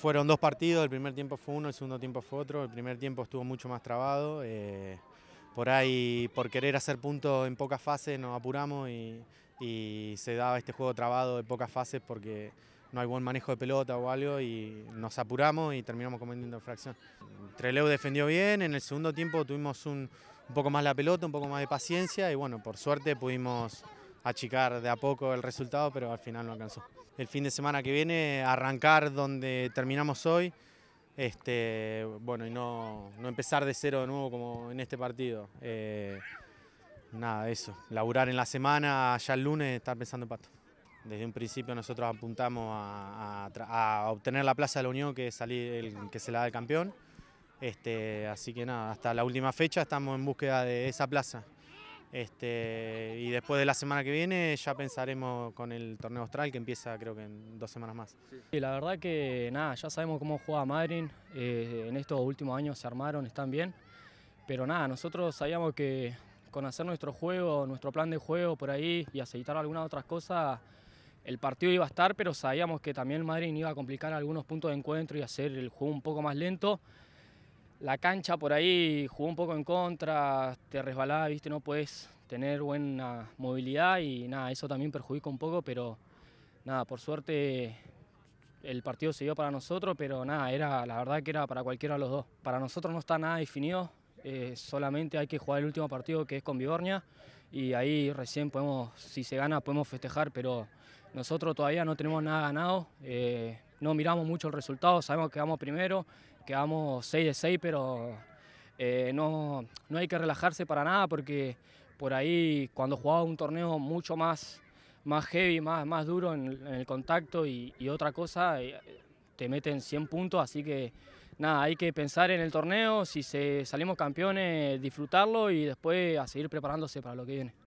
Fueron dos partidos, el primer tiempo fue uno, el segundo tiempo fue otro, el primer tiempo estuvo mucho más trabado, eh, por ahí por querer hacer puntos en pocas fases nos apuramos y, se daba este juego trabado de pocas fases porque no hay buen manejo de pelota o algo y nos apuramos y terminamos cometiendo fracción. Treleu defendió bien, en el segundo tiempo tuvimos un poco más la pelota, un poco más de paciencia y bueno, por suerte pudimos achicar de a poco el resultado, pero al final no alcanzó. El fin de semana que viene, arrancar donde terminamos hoy, este, bueno, y no, empezar de cero de nuevo como en este partido. Eh, nada, eso, laburar en la semana, ya el lunes estar pensando en Pato. Desde un principio nosotros apuntamos a, obtener la plaza de la Unión, que es salir el, que se la da el campeón. Este, así que nada, hasta la última fecha estamos en búsqueda de esa plaza. Este, y después de la semana que viene ya pensaremos con el torneo austral que empieza creo que en dos semanas más. Sí, la verdad que nada, ya sabemos cómo juega Madrid, eh, en estos últimos años se armaron, están bien, pero nada, nosotros sabíamos que con hacer nuestro juego, nuestro plan de juego por ahí y aceitar algunas otras cosas, el partido iba a estar, pero sabíamos que también Madrid iba a complicar algunos puntos de encuentro y hacer el juego un poco más lento. La cancha por ahí jugó un poco en contra, te resbalaba, viste, no puedes tener buena movilidad y nada, eso también perjudica un poco, pero nada, por suerte el partido se dio para nosotros, pero nada, era, la verdad que era para cualquiera de los dos. Para nosotros no está nada definido, eh, solamente hay que jugar el último partido que es con Bigornia y ahí recién podemos, si se gana, podemos festejar, pero nosotros todavía no tenemos nada ganado, eh, no miramos mucho el resultado, sabemos que vamos primero, quedamos 6 de 6, pero eh, no, no hay que relajarse para nada porque por ahí cuando jugaba un torneo mucho más, más heavy, más, más duro en, el contacto y, otra cosa, eh, te meten 100 puntos, así que nada, hay que pensar en el torneo, si se, salimos campeones, disfrutarlo y después a seguir preparándose para lo que viene.